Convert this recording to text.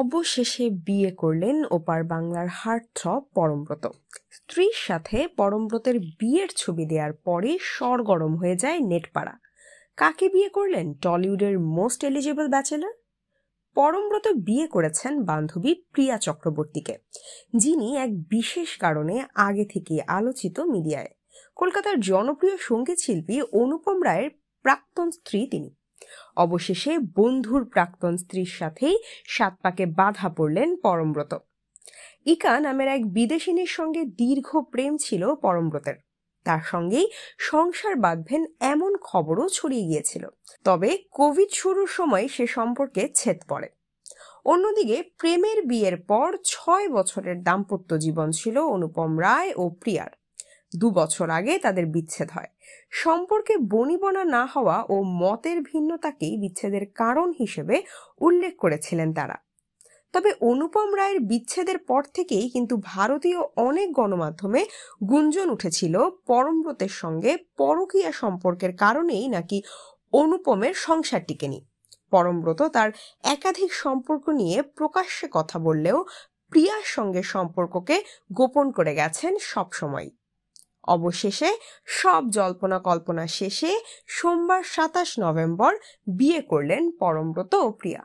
অবশেষে বিয়ে করলেন ওপার বাংলার হার্থ পরমব্রত স্ত্রীর সাথে পরমব্রতের বিয়ের ছবি দেওয়ার পরে সরগরম হয়ে যায় নেটপাড়া কাকে বিয়ে করলেন টলিউডের মোস্ট এলিজিবল ব্যাচেলর পরমব্রত বিয়ে করেছেন বান্ধবী প্রিয়া চক্রবর্তীকে যিনি এক বিশেষ কারণে আগে থেকে আলোচিত মিডিয়ায় কলকাতার জনপ্রিয় সঙ্গীত শিল্পী অনুপম রায়ের প্রাক্তন স্ত্রী তিনি অবশেষে বন্ধুর প্রাক্তন স্ত্রীর সাথেই সাত পাকে বাধা পড়লেন পরমব্রত ইকা নামের এক বিদেশিনীর সঙ্গে দীর্ঘ প্রেম ছিল পরমব্রতের তার সঙ্গেই সংসার বাঁধবেন এমন খবরও ছড়িয়ে গিয়েছিল তবে কোভিড শুরুর সময় সে সম্পর্কে ছেদ পড়ে অন্যদিকে প্রেমের বিয়ের পর ছয় বছরের দাম্পত্য জীবন ছিল অনুপম রায় ও প্রিয়ার দু বছর আগে তাদের বিচ্ছেদ হয় সম্পর্কে বনিবনা না হওয়া ও মতের ভিন্নতাকেই বিচ্ছেদের কারণ হিসেবে উল্লেখ করেছিলেন তারা তবে অনুপম রায়ের বিচ্ছেদের পর থেকেই কিন্তু ভারতীয় অনেক গণমাধ্যমে গুঞ্জন উঠেছিল পরমব্রতের সঙ্গে পরকীয়া সম্পর্কের কারণেই নাকি অনুপমের সংসার টিকেনি পরমব্রত তার একাধিক সম্পর্ক নিয়ে প্রকাশ্যে কথা বললেও প্রিয়ার সঙ্গে সম্পর্ককে গোপন করে গেছেন সবসময় অবশেষে সব জল্পনা কল্পনা শেষে সোমবার সাতাশ নভেম্বর বিয়ে করলেন পরমব্রত ও প্রিয়া